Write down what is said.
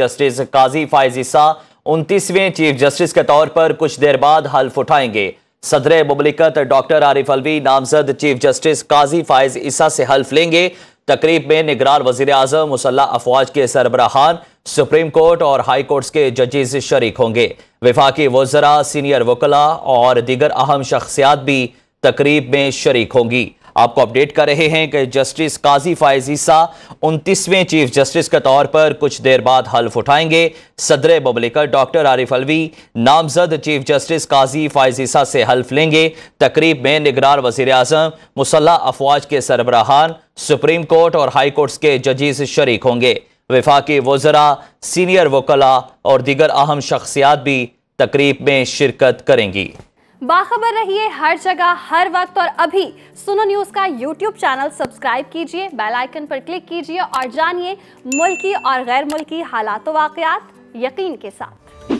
justice Qazi Faez उनतीसवें chief justice के तौर पर कुछ देर बाद हल्फ उठाएंगे सदर मुबलिकत डॉक्टर आरिफ अलवी नामजद चीफ जस्टिस काजी फायज ईसा से हल्फ लेंगे तकरीब में निगरान वजीर अजम मुसल्ला अफवाज के सरबराहान सुप्रीम कोर्ट और हाई कोर्ट्स के जजेज शरीक होंगे विफाकी वजरा सीनियर वकला और दीगर अहम शख्सियात भी तकरीब में शरीक होंगी आपको अपडेट कर रहे हैं कि जस्टिस काजी फायजीसा उनतीसवें चीफ जस्टिस के तौर पर कुछ देर बाद हल्फ उठाएंगे सदर बबलिकर डॉक्टर आरिफ अलवी नामजद चीफ जस्टिस काजी फायजीसा से हल्फ लेंगे तकरीब में निगरान वजीर अजम मुसल्ह अफवाज के सरबराहान सुप्रीम कोर्ट और हाई कोर्ट्स के जजिस शरीक होंगे विफाकी वजरा सीनियर वकला और दीगर अहम शख्सियात भी तकरीब में शिरकत करेंगी बाखबर रहिए हर जगह हर वक्त और अभी सुनो न्यूज का यूट्यूब चैनल सब्सक्राइब कीजिए बेल आइकन पर क्लिक कीजिए और जानिए मुल्की और गैर मुल्की हालात वाकयात यकीन के साथ